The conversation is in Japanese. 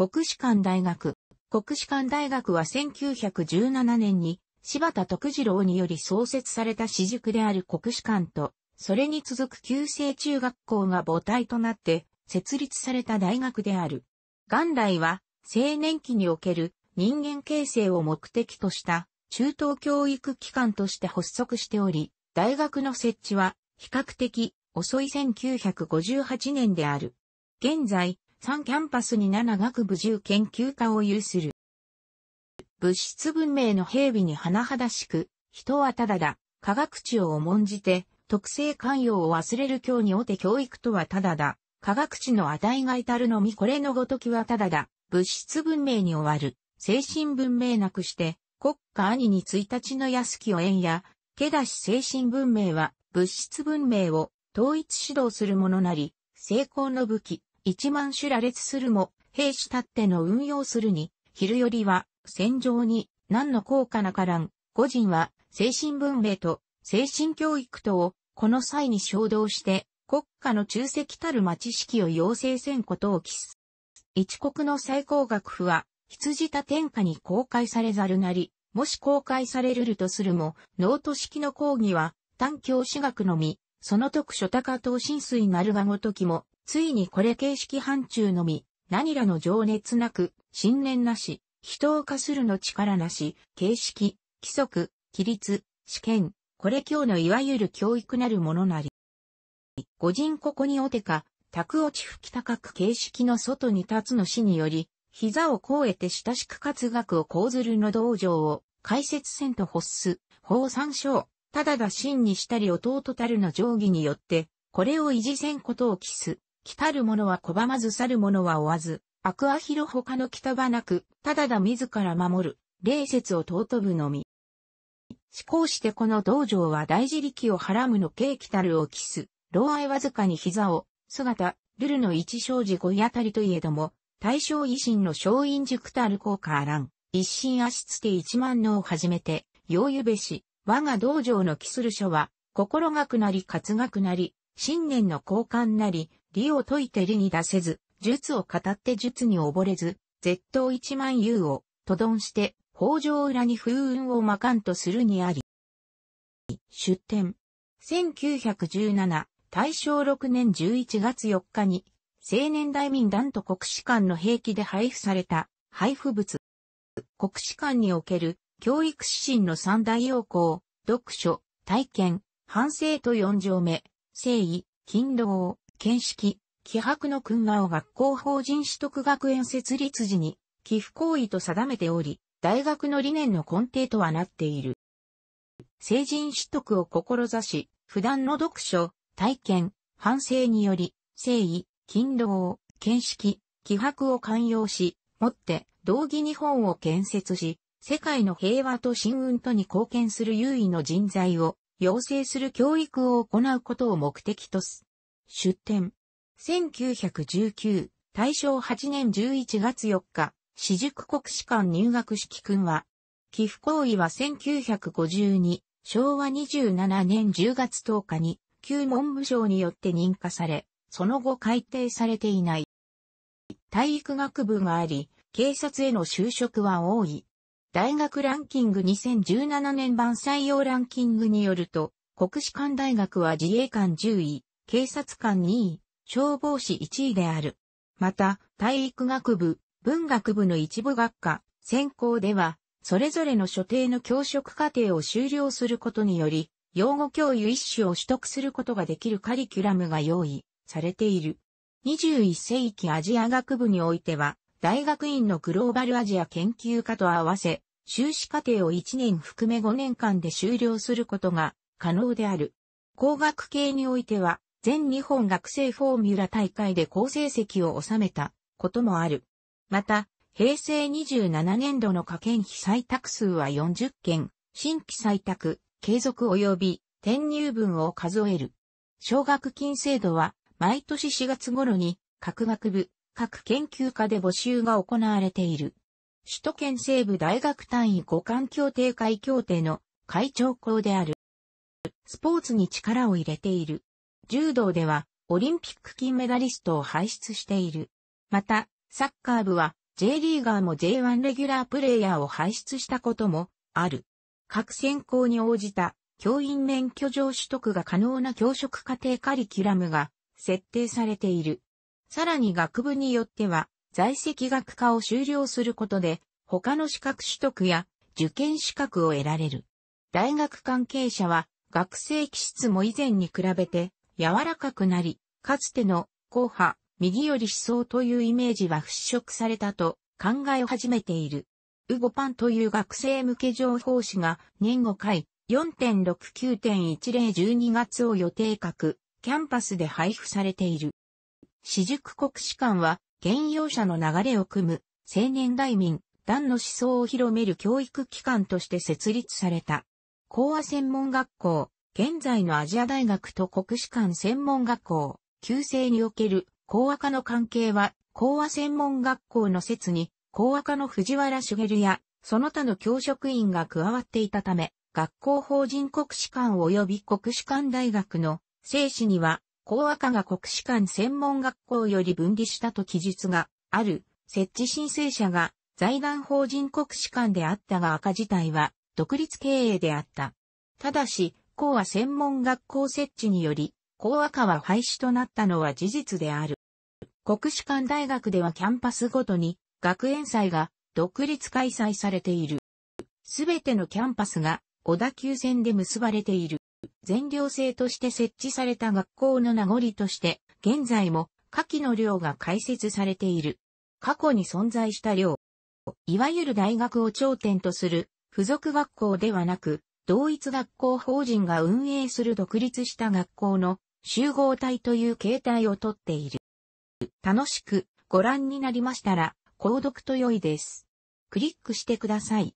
国士官大学。国士官大学は1917年に柴田徳次郎により創設された私塾である国士官と、それに続く旧制中学校が母体となって設立された大学である。元来は青年期における人間形成を目的とした中等教育機関として発足しており、大学の設置は比較的遅い1958年である。現在、3キャンパスに7学部10研究科を有する。物質文明の兵備に甚だしく、人はただだ、科学知を重んじて、特性関与を忘れる教におて教育とはただだ、科学知の値が至るのみこれのごときはただだ、物質文明に終わる、精神文明なくして、国家兄に一日の安きを縁や、けだし精神文明は、物質文明を統一指導するものなり、成功の武器、一万種羅列するも、兵士たっての運用するに、昼よりは、戦場に、何の効果なからん、個人は、精神文明と、精神教育とを、この際に衝動して、国家の中石たる町式を要請せんことを期す。一国の最高学府は、羊田天下に公開されざるなり、もし公開されるるとするも、ノート式の講義は、単教私学のみ、その特書高等浸水なるがごときも、ついにこれ形式範疇のみ、何らの情熱なく、信念なし、人を化するの力なし、形式、規則、規律、試験、これ今日のいわゆる教育なるものなり。五人ここにおてか、卓落ち吹き高く形式の外に立つの死により、膝をこうえて親しく活学を講ずるの道場を、解説せんと発す、法参照、ただだ真にしたり弟たるの定義によって、これを維持せんことを期す。来たる者は拒まず去る者は追わず、悪は広他の北はなく、ただだ自ら守る、礼節を尊ぶのみ。思考してこの道場は大事力をはらむの敬来たるを期す、老愛わずかに膝を、姿、ルルの一生児五位あたりといえども、大正維新の松陰塾たる効果あらん、一心足つて一万能をはじめて、ようゆべし、我が道場の期する書は、心がくなり活がくなり、信念の交換なり、理を解いて理に出せず、術を語って術に溺れず、絶当一万有を、とどんして、北条裏に風雲をまかんとするにあり。出典。1917、大正6年11月4日に、青年大民団と国士官の兵器で配布された、配布物。国士官における、教育指針の三大要項、読書、体験、反省と四条目、誠意、勤労、見識、気迫の訓話を学校法人取得学園設立時に寄付行為と定めており、大学の理念の根底とはなっている。成人取得を志し、普段の読書、体験、反省により、誠意、勤労、見識、気迫を寛容し、もって道義日本を建設し、世界の平和と新運とに貢献する優位の人材を養成する教育を行うことを目的とす。出展。1919、大正8年11月4日、私塾国士官入学式君は、寄付行為は1952、昭和27年10月10日に、旧文部省によって認可され、その後改定されていない。体育学部があり、警察への就職は多い。大学ランキング2017年版採用ランキングによると、国士官大学は自衛官10位、警察官2位、消防士1位である。また、体育学部、文学部の一部学科、専攻では、それぞれの所定の教職課程を修了することにより、用語教諭一種を取得することができるカリキュラムが用意されている。21世紀アジア学部においては、大学院のグローバルアジア研究科と合わせ、修士課程を1年含め5年間で修了することが可能である。工学系においては、全日本学生フォーミュラ大会で好成績を収めたこともある。また、平成27年度の科研費採択数は40件、新規採択、継続及び転入分を数える。奨学金制度は毎年4月頃に各学部、各研究科で募集が行われている。首都圏西部大学単位互換協定会協定の会長校である。スポーツに力を入れている。柔道ではオリンピック金メダリストを輩出している。また、サッカー部は J リーガーも J1 レギュラープレイヤーを輩出したこともある。各選考に応じた教員免許状取得が可能な教職課程カリキュラムが設定されている。さらに学部によっては在籍学科を修了することで他の資格取得や受験資格を得られる。大学関係者は学生気質も以前に比べて柔らかくなり、かつての、硬派、右寄り思想というイメージは払拭されたと考え始めている。ウゴパンという学生向け情報誌が年5回4.69.1012月を予定各キャンパスで配布されている。私塾国士官は、現用者の流れを組む、青年大民、団の思想を広める教育機関として設立された。講和専門学校、現在のアジア大学と国士官専門学校、旧制における講和科の関係は、講和専門学校の説に、講和科の藤原茂や、その他の教職員が加わっていたため、学校法人国士官及び国士官大学の生死には、講和科が国士官専門学校より分離したと記述がある、設置申請者が財団法人国士官であったが赤自体は独立経営であった。ただし、校は専門学校設置により、高赤は廃止となったのは事実である。国士舘大学ではキャンパスごとに学園祭が独立開催されている。すべてのキャンパスが小田急線で結ばれている。全寮制として設置された学校の名残として、現在も下記の寮が開設されている。過去に存在した寮。いわゆる大学を頂点とする付属学校ではなく、同一学校法人が運営する独立した学校の集合体という形態をとっている。楽しくご覧になりましたら、購読と良いです。クリックしてください。